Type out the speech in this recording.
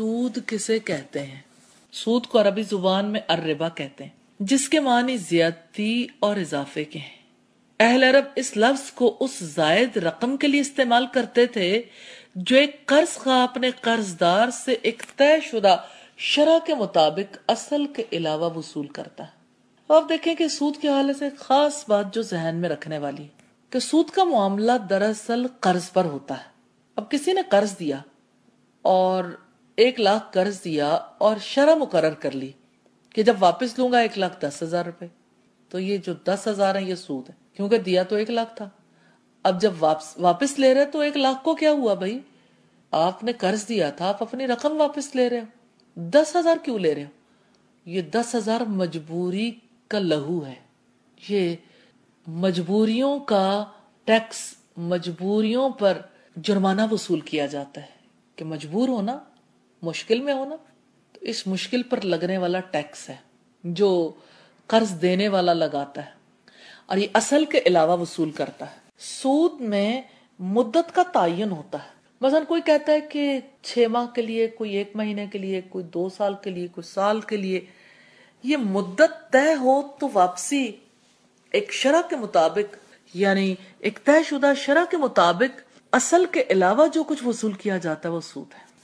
सूद किसे कहते हैं सूद को अरबी जुबान में अर्रिबा कहते हैं जिसके मानी ज्यादती और इजाफे के हैं अहल अरब इस लफ्ज को उस जायद रकम के लिए इस्तेमाल करते थे जो एक कर्ज खा अपने कर्जदार से एक तय शुदा शरा के मुताबिक असल के अलावा वसूल करता है अब देखें कि सूद के हवाले से खास बात जो जहन में रखने वाली है कि सूद का मामला दरअसल कर्ज पर होता है अब किसी ने कर्ज दिया और एक लाख कर्ज दिया और शरा मुकर कर ली कि जब वापस लूंगा एक लाख दस हजार रुपए तो ये जो दस हजार है ये सूद है क्योंकि दिया तो एक लाख था अब जब वापस वापस ले रहे तो एक लाख को क्या हुआ भाई आपने कर्ज दिया था आप अपनी रकम वापस ले रहे हो दस हजार क्यों ले रहे हो ये दस हजार मजबूरी का लहू है ये मजबूरियों का टैक्स मजबूरियों पर जुर्माना वसूल किया जाता है कि मजबूर हो ना मुश्किल में होना तो इस मुश्किल पर लगने वाला टैक्स है जो कर्ज देने वाला लगाता है और ये असल के अलावा वसूल करता है सूद में मुद्दत का तयन होता है मसलन कोई कहता है कि छह माह के लिए कोई एक महीने के लिए कोई दो साल के लिए कोई साल के लिए ये मुद्दत तय हो तो वापसी एक शरा के मुताबिक यानी एक तयशुदा शरा के मुताबिक असल के अलावा जो कुछ वसूल किया जाता है वो सूद है